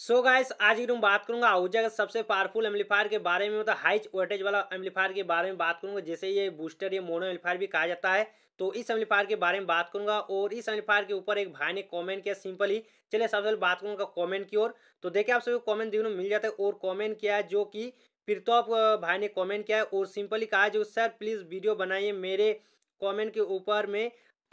सो so guys आज की room बात करूंगा आहूजा का सबसे पावरफुल एम्पलीफायर के बारे में मतलब हाई वोल्टेज वाला एम्पलीफायर के बारे में बात करूंगा जैसे ये बूस्टर या मोनो एम्पलीफायर भी कहा जाता है तो इस एम्पलीफायर के बारे में बात करूंगा और इस एम्पलीफायर के ऊपर एक भाई ने कमेंट किया सिंपल ही चलिए सबसे पहले बात करूंगा कॉमेंट की ओर तो देखिए आप सभी कॉमेंट दिनों मिल जाता है और कॉमेंट किया है जो कि प्रतोप भाई ने कॉमेंट किया है और सिंपली कहा जो सर प्लीज़ वीडियो बनाइए मेरे कॉमेंट के ऊपर में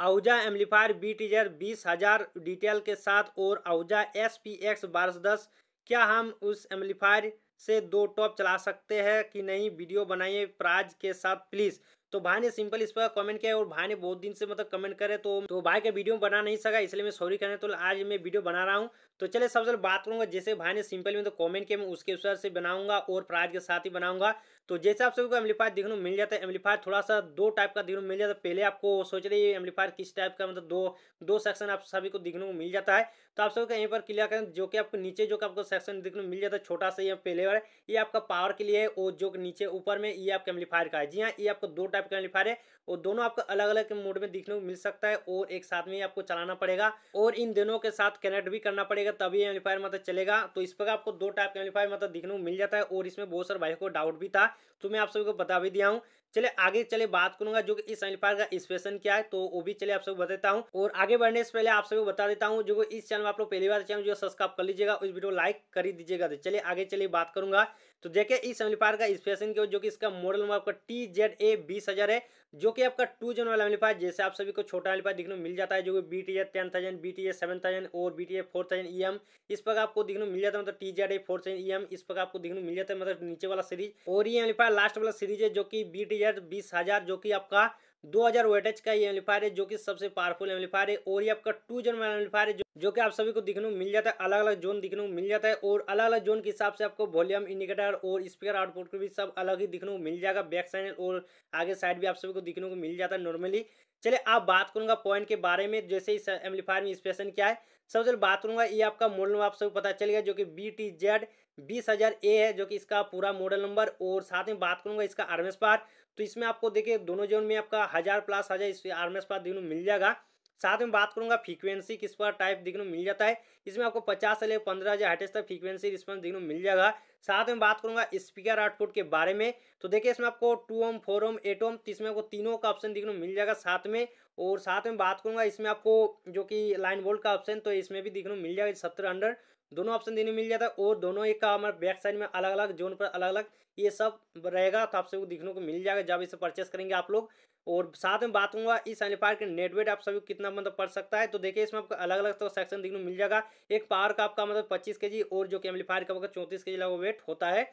आउजा एम्पलीफायर बी टीजर बीस हज़ार डिटेल के साथ और आहुजा एस पी एक्स बारह दस क्या हम उस एम्पलीफायर से दो टॉप चला सकते हैं कि नहीं वीडियो बनाइए प्राज के साथ प्लीज़ तो भाई ने सिंपल इस पर कमेंट किया और भाई ने बहुत दिन से मतलब कमेंट करे तो तो भाई का वीडियो बना नहीं सका इसलिए मैं सॉरी करने तो आज मैं वीडियो बना रहा हूँ तो चले सबसे बात करूँगा जैसे भाई ने सिंपल में तो कमेंट किया मैं उसके अनुसार से बनाऊंगा और प्राइज के साथ ही बनाऊंगा तो जैसे आप सभी को एम्पलीफायर देखने को मिल जाता है एम्पलीफायर थोड़ा सा दो टाइप का देखने को मिल जाता है पहले आपको सोच रहे हैं एम्पलीफायर किस टाइप का मतलब दो दो सेक्शन आप सभी को देखने को मिल जाता है तो आप सभी को यहीं पर क्लियर करें जो कि आपको नीचे जो कि आपको सेक्शन देखने को मिल जाता है छोटा सा ये पहले वाला ये आपका पावर के लिए है और जो नीचे ऊपर में ये आपका एम्पलीफायर का है जी हाँ ये आपको दो टाइप का एम्पलीफायर है और दोनों आपको अलग अलग मोड में देखने को मिल सकता है और एक साथ में आपको चलाना पड़ेगा और इन दोनों के साथ कनेक्ट भी करना पड़ेगा तभी एम्पलीफायर मतलब चलेगा तो इस पर आपको दो टाइप का एम्पलीफायर मतलब देखने को मिल जाता है और इसमें बहुत सारे भाई को डाउट भी था तो मैं आप सभी को बता भी दिया हूँ चले आगे चले बात करूंगा जो इस एम्पलीफायर का स्पेशन क्या है तो वो भी चले आप सबको बताता हूँ और आगे बढ़ने से पहले आप सबको बता देता हूँ जो इस चैनल में आप लोग पहली बार चैनल जो सब्सक्राइब कर लीजिएगा उस वीडियो लाइक कर दीजिएगा तो चलिए आगे चलिए बात करूंगा तो देखिये इस एम्पायर का स्पेशन क्यों जो कि इसका मॉडल नंबर आपका टी जेड ए बीस हज़ार है जो कि आपका टू जन वाला एम्पायर जैसे आप सभी को छोटा एम्पायर देखने को मिल जाता है जो कि B T A ten thousand B T A seven thousand और B T A four thousand E M इस पर आपको देखने को मिल जाता है मतलब T Z A four thousand E M इस पर आपको देखने को मिल जाता है मतलब नीचे वाला सीरीज और ये एम्पायर लास्ट वाला सीरीज है जो कि बी टी ईयर बीस हजार जो कि आपका 2000 वेटेज का ये एम्पलीफायर है जो कि सबसे पावरफुल एम्पलीफायर है और ये आपका टू जोन वाला एम्पलीफायर है जो, जो कि आप सभी को दिखने मिल जाता है अलग अलग जोन दिखने मिल जाता है और अलग अलग जोन के हिसाब से आपको वॉल्यूम इंडिकेटर और स्पीकर आउटपुट को भी सब अलग ही दिखने मिल जाएगा बैक साइड और आगे साइड भी आप सभी को दिखने को मिल जाता है नॉर्मली चलिए आप बात करूंगा पॉइंट के बारे में जैसे इस एम्पलीफायर में स्पेशन क्या है सबसे पहले बात करूंगा ये आपका मॉडल नंबर आप सभी पता चल गया जो कि बी टी जेड बीस हजार ए है जो कि इसका पूरा मॉडल नंबर और साथ में बात करूंगा इसका आर्मेस पार तो इसमें आपको देखिए दोनों जोन में आपका हज़ार प्लस हज़ार इस आर एम प्लस मिल जाएगा साथ में बात करूंगा फ्रीक्वेंसी किस पर टाइप देखने को मिल जाता है इसमें आपको पचास से लेकर पंद्रह हज़ार हटेज तक फ्रीक्वेंसी रिस्पॉन्स देखने को मिल जाएगा साथ में बात करूंगा स्पीकर आउटपुट के बारे में तो देखिए इसमें आपको two ohm four ohm eight ohm तो इसमें आपको तीनों का ऑप्शन देखने को मिल जाएगा साथ में और साथ में बात करूंगा इसमें आपको जो कि लाइन बोल्ट का ऑप्शन तो इसमें भी देखने को मिल जाएगा सत्रह हंड्रेड दोनों ऑप्शन देने मिल जाता है और दोनों एक का हमारे बैक साइड में अलग अलग जोन पर अलग अलग ये सब रहेगा तो आपसे दिखने को मिल जाएगा जब इसे परचेस करेंगे आप लोग और साथ में बात करूंगा इस एम्पलीफायर के नेटवेट आप सभी कितना मतलब पड़ सकता है तो देखिए इसमें आपको अलग अलग तो सेक्शन देखने को मिल जाएगा एक पावर का आपका मतलब पच्चीस के जी और जो कि एम्पलीफायर का आपका चौंतीस के जी लगभग वेट होता है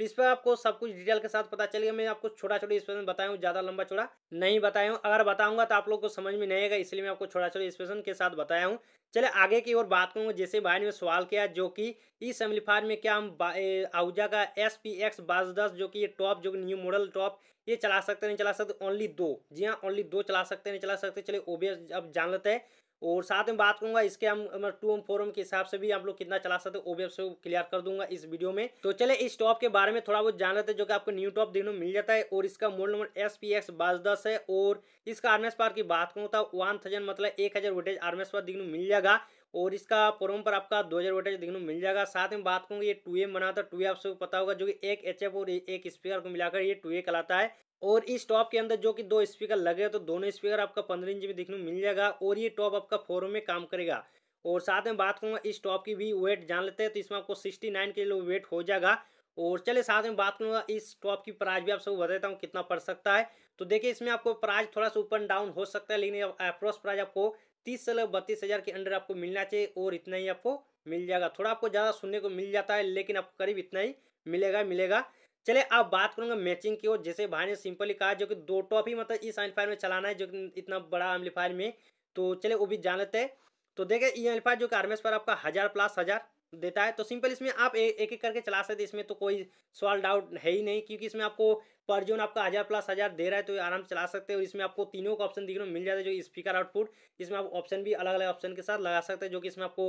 तो इस पर आपको सब कुछ डिटेल के साथ पता चलेगा मैं आपको छोटा छोटा स्पेशन बताया हूँ ज़्यादा लंबा छोड़ा नहीं बताया हूँ अगर बताऊंगा तो आप लोग को समझ में नहीं आएगा इसलिए मैं आपको छोटा छोटा स्पेशन के साथ बताया हूँ चले आगे की ओर बात करूँगा जैसे भाई ने सवाल किया जो कि इस एम्पलीफायर में क्या हम आहूजा का एस पी एक्स बाज दस जो कि ये टॉप जो न्यू मॉडल टॉप ये चला सकते नहीं चला सकते ओनली दो जी हाँ ओनली दो चला सकते नहीं चला सकते चले ओबीएस अब जान लेते हैं और साथ में बात करूंगा इसके हम टू एम फोरम के हिसाब से भी आप लोग कितना चला सकते हैं वो भी आपसे क्लियर कर दूंगा इस वीडियो में तो चले इस टॉप के बारे में थोड़ा बहुत जान लेते हैं जो कि आपको न्यू टॉप देखने मिल जाता है और इसका model number S P X बाज दस है और इसका आर्मेस पार की बात करूँ तो वन थाउजेंड मतलब एक हज़ार वोटेज आर्मेस पार देखने मिल जाएगा और इसका प्रोम पर आपका 2000 वोटेज देखने मिल जाएगा साथ में बात करूंगा ये टू एम बना था टू ए आपसे पता होगा जो कि एक एच एफ और एक स्पीकर को मिलाकर ये टू ए कहलाता है और इस टॉप के अंदर जो कि दो स्पीकर लगे तो दोनों स्पीकर आपका पंद्रह इंच में देखने को मिल जाएगा और ये टॉप आपका फोर में काम करेगा और साथ में बात करूँगा इस टॉप की भी वेट जान लेते हैं तो इसमें आपको सिक्सटी नाइन लिए वेट हो जाएगा और चले साथ में बात करूँगा इस टॉप की प्राइस भी आप सबको बताता हूँ कितना पड़ सकता है तो देखिए इसमें आपको प्राइस थोड़ा सा ऊपर डाउन हो सकता है लेकिन अप्रोस प्राइस आपको तीस से बत्तीस हज़ार के अंडर आपको मिलना चाहिए और इतना ही आपको मिल जाएगा थोड़ा आपको ज़्यादा सुनने को मिल जाता है लेकिन आपको करीब इतना ही मिलेगा मिलेगा चले अब बात करूंगा मैचिंग की और जैसे भाई ने सिंपली कहा जो कि दो टॉप ही मतलब इस e एम्पलीफायर में चलाना है जो कि इतना बड़ा एम्पलीफायर में तो चले वो भी जान लेते हैं तो देखे ये एम्पलीफायर जो कि आरमेस पर आपका हज़ार प्लस हज़ार देता है तो सिंपल इसमें आप ए, एक एक करके चला सकते इसमें तो कोई सवाल डाउट है ही नहीं क्योंकि इसमें आपको पर जोन आपका हज़ार प्लस हज़ार दे रहा है तो आराम से चला सकते हो इसमें आपको तीनों का ऑप्शन देखने को मिल जाता है जो स्पीकर आउटपुट इसमें आप ऑप्शन भी अलग अलग ऑप्शन के साथ लगा सकते हैं जो कि इसमें आपको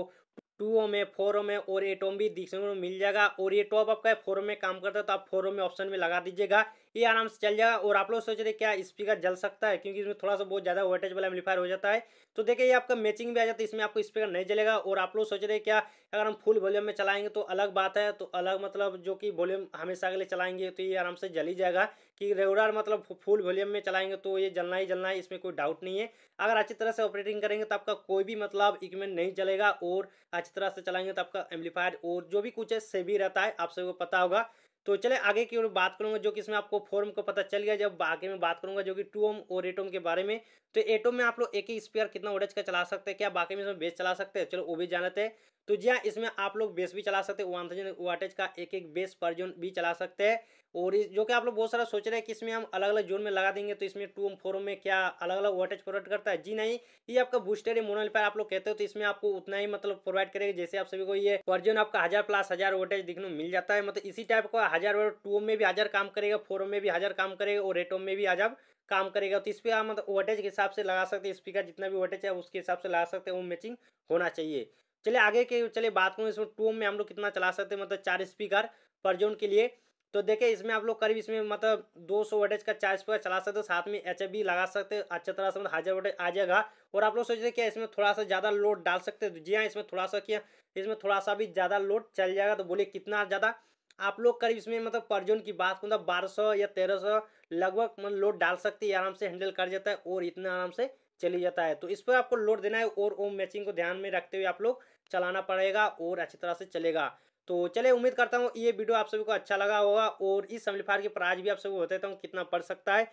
टू है में ओम में और ओम भी दिखने में मिल जाएगा और ये टॉप आपका ओम में काम करता है तो आप फोर ओम में ऑप्शन में लगा दीजिएगा ये आराम से चल जाएगा और आप लोग सोच रहे क्या स्पीकर जल सकता है क्योंकि इसमें थोड़ा सा बहुत ज़्यादा वोल्टेज वाला एम्पलीफायर हो जाता है तो देखिए ये आपका मैचिंग भी आ जाता है इसमें आपको स्पीकर नहीं जलेगा और आप लोग सोच रहे क्या अगर हम फुल वॉल्यूम में चलाएंगे तो अलग बात है तो अलग मतलब जो कि वॉल्यूम हमेशा के लिए चलाएंगे तो ये आराम से जल ही जाएगा कि रेगुलर मतलब फुल वॉल्यूम में चलाएंगे तो ये जलना ही जलना है इसमें कोई डाउट नहीं है अगर अच्छी तरह से ऑपरेटिंग करेंगे तो आपका कोई भी मतलब इक्विपमेंट नहीं चलेगा और अच्छी तरह से चलाएंगे तो आपका एम्पलीफायर और जो भी कुछ है से भी रहता है आप सबको पता होगा तो चले आगे की ओर बात करूंगा जो कि इसमें आपको फॉर्म को पता चल गया जब आगे में बात करूंगा जो कि टू ओम और एटोम के बारे में तो एटोम में आप लोग एक ही स्पेयर कितना ओडेज का चला सकते हैं क्या बाकी में इसमें बेस चला सकते हैं चलो वो भी जान लेते हैं तो जी हाँ इसमें आप लोग बेस भी चला सकते हैं वन वाटेज का एक एक बेस पर जोन भी चला सकते हैं और जो कि आप लोग बहुत सारा सोच रहे हैं कि इसमें हम अलग अलग जोन में लगा देंगे तो इसमें टू ओम फोर ओम में क्या अलग अलग वाटेज प्रोवाइड करता है जी नहीं ये आपका बूस्टर मोनल पर आप लोग कहते हो तो इसमें आपको उतना ही मतलब प्रोवाइड करेगा जैसे आप सभी को ये पर जोन आपका हजार प्लस हजार वोटेज देखने मिल जाता है मतलब इसी टाइप का हजार और टू में भी हजार काम करेगा फोर में भी हजार काम करेगा और रेटो में भी हजार काम करेगा तो इस पर मतलब वोटेज के हिसाब से लगा सकते हैं स्पीकर जितना भी वोटेज है उसके हिसाब से लगा सकते हैं वो मैचिंग होना चाहिए चलिए आगे के चलिए बात करूँ इसमें टू में हम लोग कितना चला सकते हैं मतलब चार स्पीकर पर जोन के लिए तो देखिए इसमें आप लोग करीब इसमें मतलब 200 सौ वोटेज का चार स्पीकर चला सकते हो साथ में एच लगा सकते हो अच्छे तरह से मतलब हजार वोटेज आ जाएगा और आप लोग सोचते क्या इसमें थोड़ा सा ज़्यादा लोड डाल सकते हैं जी हाँ इसमें थोड़ा सा किया इसमें थोड़ा सा भी ज़्यादा लोड चल जाएगा तो बोलिए कितना ज़्यादा आप लोग करीब इसमें मतलब पर जोन की बात मतलब बारह सौ या तेरह सौ लगभग मतलब लोड डाल सकती है आराम से हैंडल कर जाता है और इतना आराम से चली जाता है तो इस पर आपको लोड देना है और ओम मैचिंग को ध्यान में रखते हुए आप लोग चलाना पड़ेगा और अच्छी तरह से चलेगा तो चले उम्मीद करता हूँ ये वीडियो आप सभी को अच्छा लगा होगा और इस एम्पलीफायर की प्राइस भी आप सभी को बताता हूँ कितना पड़ सकता है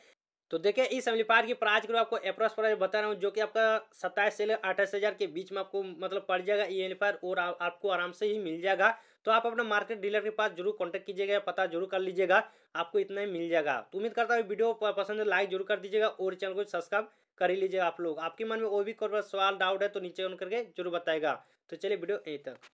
तो देखिए इस एम्पलीफायर की प्राइस करो आपको एप्रोस प्राइस बता रहा हूँ जो कि आपका सत्ताईस से अट्ठाईस हज़ार के बीच में आपको मतलब पड़ जाएगा ये एम्लीफायर और आपको आराम से ही मिल जाएगा तो आप अपना मार्केट डीलर के पास जरूर कॉन्टैक्ट कीजिएगा पता जरूर कर लीजिएगा आपको इतना ही मिल जाएगा तो उम्मीद करता हूँ वीडियो पसंद है लाइक जरूर कर दीजिएगा और चैनल को सब्सक्राइब कर ही लीजिएगा आप लोग आपके मन में और भी कोई सवाल डाउट है तो नीचे ऑन करके जरूर बताएगा तो चलिए वीडियो यहीं तक